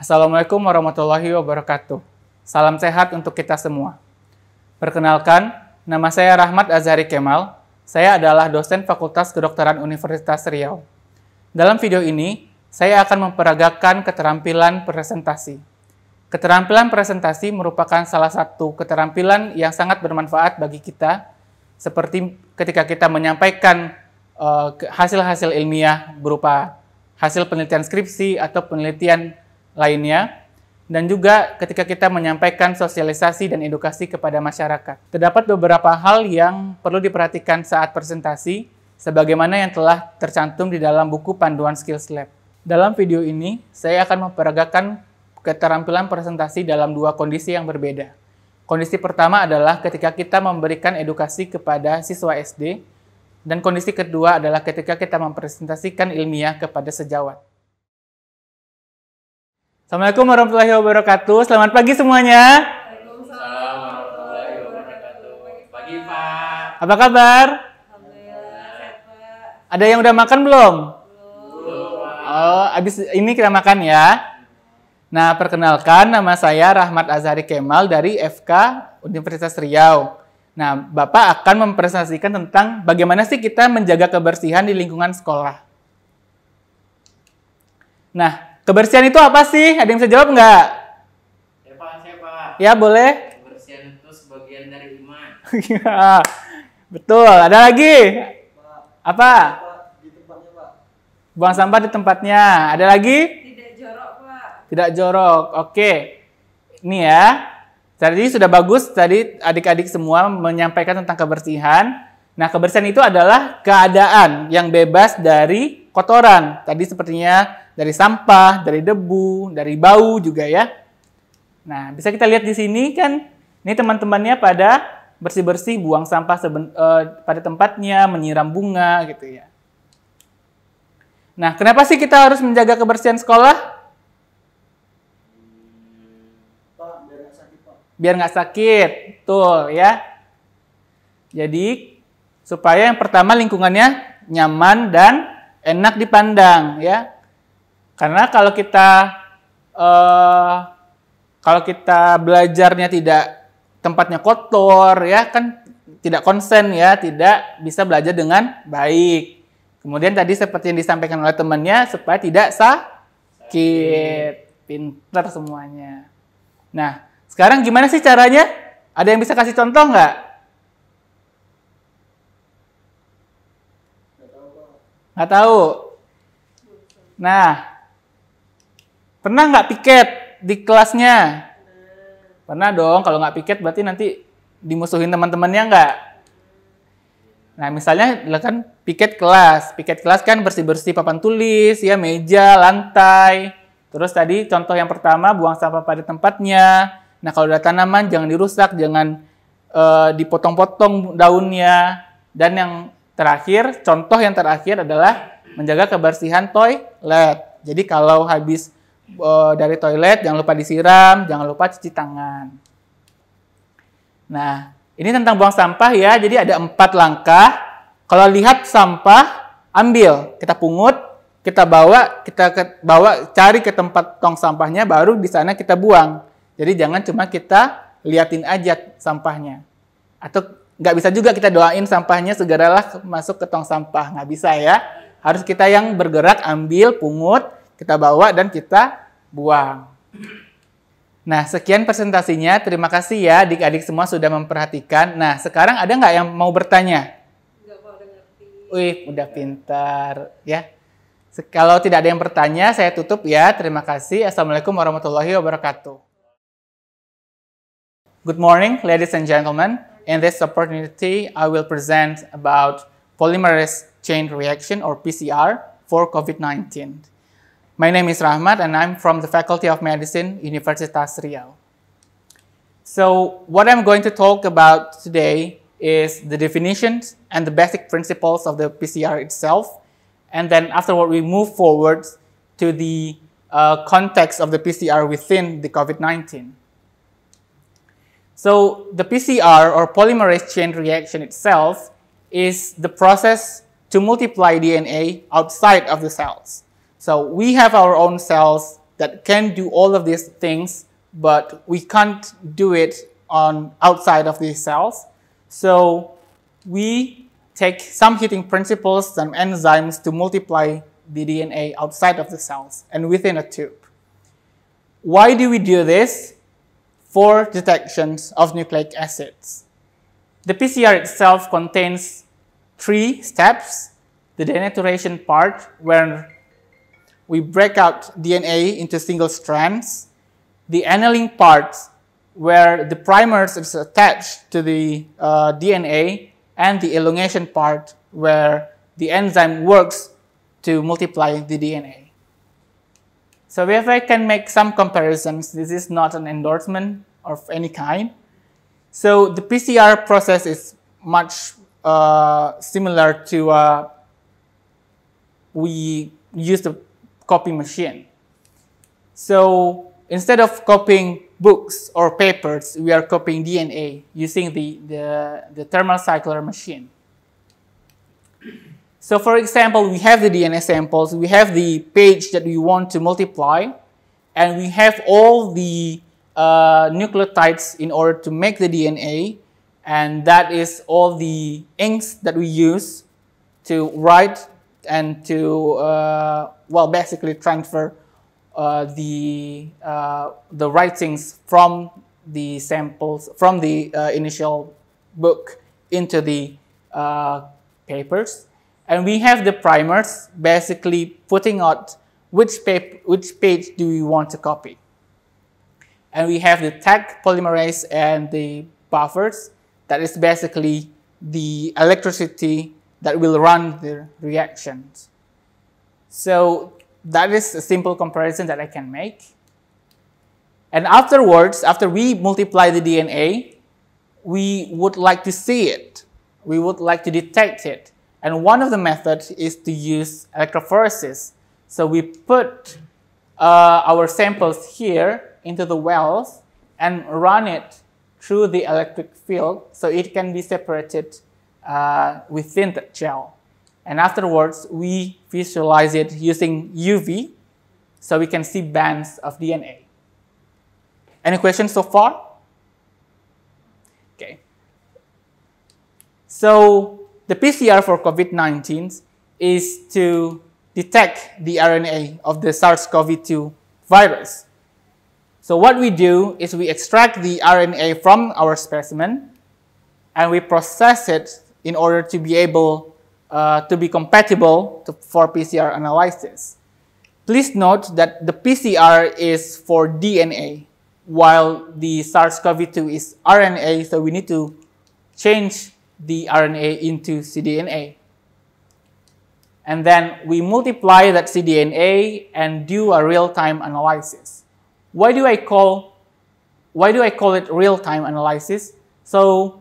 Assalamualaikum warahmatullahi wabarakatuh. Salam sehat untuk kita semua. Perkenalkan, nama saya Rahmat Azhari Kemal. Saya adalah dosen Fakultas Kedokteran Universitas Riau. Dalam video ini, saya akan memperagakan keterampilan presentasi. Keterampilan presentasi merupakan salah satu keterampilan yang sangat bermanfaat bagi kita, seperti ketika kita menyampaikan eh, hasil-hasil uh, ilmiah berupa hasil penelitian skripsi atau penelitian lainnya, dan juga ketika kita menyampaikan sosialisasi dan edukasi kepada masyarakat. Terdapat beberapa hal yang perlu diperhatikan saat presentasi, sebagaimana yang telah tercantum di dalam buku Panduan Skills Lab. Dalam video ini, saya akan memperagakan keterampilan presentasi dalam dua kondisi yang berbeda. Kondisi pertama adalah ketika kita memberikan edukasi kepada siswa SD, dan kondisi kedua adalah ketika kita mempresentasikan ilmiah kepada sejawat. Assalamualaikum warahmatullahi wabarakatuh. Selamat pagi semuanya. Waalaikumsalam warahmatullahi Pagi Pak. Apa kabar? Alhamdulillah. Ada yang udah makan belum? Belum. Oh, abis ini kita makan ya. Nah, perkenalkan nama saya Rahmat Azhari Kemal dari FK Universitas Riau. Nah, Bapak akan mempresentasikan tentang bagaimana sih kita menjaga kebersihan di lingkungan sekolah. Nah, Kebersihan itu apa sih? Ada yang bisa jawab nggak? Ya Pak, saya Pak. Ya boleh. Kebersihan itu sebagian dari iman. Iya. betul. Ada lagi? Pak. Apa? Di tempatnya Pak. Buang sampah di tempatnya. Ada lagi? Tidak jorok Pak. Tidak jorok. Oke. Ini ya. Tadi sudah bagus tadi adik-adik semua menyampaikan tentang kebersihan. Nah, kebersihan itu adalah keadaan yang bebas dari kotoran. Tadi sepertinya dari sampah, dari debu, dari bau juga ya. Nah, bisa kita lihat di sini kan, ini teman-temannya pada bersih-bersih, buang sampah seben, uh, pada tempatnya, menyiram bunga gitu ya. Nah, kenapa sih kita harus menjaga kebersihan sekolah? Biar nggak sakit, betul ya. Jadi supaya yang pertama lingkungannya nyaman dan enak dipandang ya. Karena kalau kita uh, kalau kita belajarnya tidak tempatnya kotor ya kan tidak konsen ya, tidak bisa belajar dengan baik. Kemudian tadi seperti yang disampaikan oleh temannya supaya tidak sakit. Pinter semuanya. Nah, sekarang gimana sih caranya? Ada yang bisa kasih contoh nggak? Nggak tahu. Nah, Pernah nggak piket di kelasnya? Pernah dong, kalau nggak piket berarti nanti dimusuhin teman-temannya nggak? Nah, misalnya kan piket kelas. Piket kelas kan bersih-bersih papan tulis, ya meja, lantai. Terus tadi contoh yang pertama, buang sampah pada tempatnya. Nah, kalau ada tanaman, jangan dirusak, jangan uh, dipotong-potong daunnya. Dan yang terakhir, contoh yang terakhir adalah menjaga kebersihan toilet. Jadi kalau habis uh, dari toilet, jangan lupa disiram, jangan lupa cuci tangan. Nah, ini tentang buang sampah ya. Jadi ada empat langkah. Kalau lihat sampah, ambil, kita pungut, kita bawa, kita ke, bawa cari ke tempat tong sampahnya, baru di sana kita buang. Jadi jangan cuma kita liatin aja sampahnya. Atau nggak bisa juga kita doain sampahnya segeralah masuk ke tong sampah, nggak bisa ya. Harus kita yang bergerak, ambil, pungut, kita bawa dan kita buang. Nah, sekian presentasinya. Terima kasih ya adik-adik semua sudah memperhatikan. Nah, sekarang ada nggak yang mau bertanya? Wih, udah pintar ya. Kalau tidak ada yang bertanya, saya tutup ya. Terima kasih. Assalamualaikum warahmatullahi wabarakatuh. Good morning, ladies and gentlemen. In this opportunity, I will present about polymerase chain reaction or PCR for COVID-19. My name is Rahmat and I'm from the Faculty of Medicine, Universitas Riau. So what I'm going to talk about today is the definitions and the basic principles of the PCR itself. And then afterward, we move forward to the uh, context of the PCR within the COVID-19. So the PCR or polymerase chain reaction itself is the process to multiply DNA outside of the cells. So we have our own cells that can do all of these things, but we can't do it on outside of these cells. So we take some heating principles, some enzymes to multiply the DNA outside of the cells and within a tube. Why do we do this? For detections of nucleic acids. The PCR itself contains three steps. The denaturation part, where we break out DNA into single strands. The annealing parts where the primers is attached to the uh, DNA and the elongation part where the enzyme works to multiply the DNA. So if I can make some comparisons, this is not an endorsement of any kind. So the PCR process is much uh, similar to uh, we use the copy machine. So instead of copying books or papers, we are copying DNA using the, the, the thermal cycler machine. So for example, we have the DNA samples, we have the page that we want to multiply, and we have all the uh, nucleotides in order to make the DNA, and that is all the inks that we use to write and to uh, well basically transfer uh, the uh, the writings from the samples from the uh, initial book into the uh, papers and we have the primers basically putting out which, pap which page do we want to copy and we have the tag polymerase and the buffers that is basically the electricity that will run the reactions. So that is a simple comparison that I can make. And afterwards, after we multiply the DNA, we would like to see it. We would like to detect it. And one of the methods is to use electrophoresis. So we put uh, our samples here into the wells and run it through the electric field so it can be separated uh, within the gel. And afterwards, we visualize it using UV so we can see bands of DNA. Any questions so far? Okay. So the PCR for COVID-19 is to detect the RNA of the SARS-CoV-2 virus. So what we do is we extract the RNA from our specimen and we process it in order to be able uh, to be compatible to, for PCR analysis. Please note that the PCR is for DNA, while the SARS-CoV-2 is RNA, so we need to change the RNA into cDNA. And then we multiply that cDNA and do a real-time analysis. Why do I call why do I call it real-time analysis? So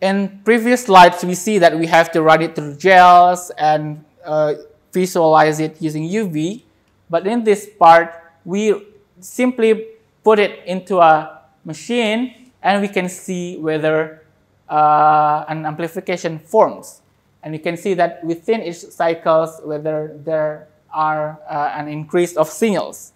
in previous slides, we see that we have to run it through gels and uh, visualize it using UV. But in this part, we simply put it into a machine and we can see whether uh, an amplification forms. And you can see that within each cycles, whether there are uh, an increase of signals.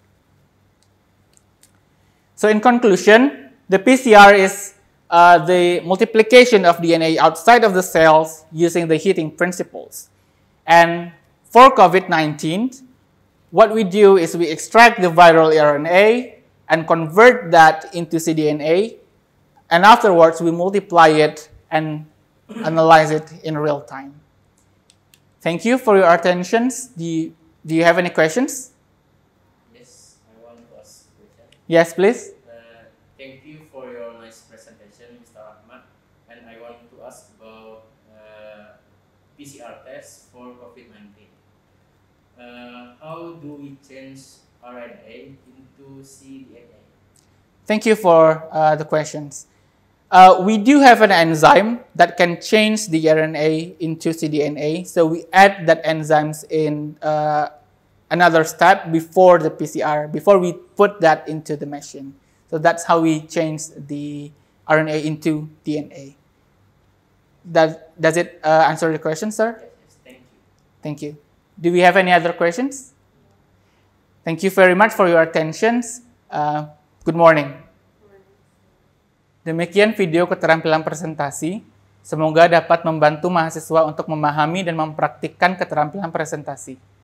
So in conclusion, the PCR is uh, the multiplication of DNA outside of the cells using the heating principles. And for COVID-19, what we do is we extract the viral RNA and convert that into cDNA, and afterwards we multiply it and analyze it in real time. Thank you for your attentions. Do you, do you have any questions? Yes, I want to ask. Yes, please. Thank you for your nice presentation, Mr. Ahmad. And I want to ask about uh, PCR tests for COVID-19. Uh, how do we change RNA into cDNA? Thank you for uh, the questions. Uh, we do have an enzyme that can change the RNA into cDNA. So we add that enzymes in uh, another step before the PCR, before we put that into the machine. So that's how we change the RNA into DNA. That, does it uh, answer the question, sir? Yes, yes, thank you. Thank you. Do we have any other questions? Thank you very much for your attentions. Uh, good morning. Demikian video keterampilan presentasi. Semoga dapat membantu mahasiswa untuk memahami dan mempraktikkan keterampilan presentasi.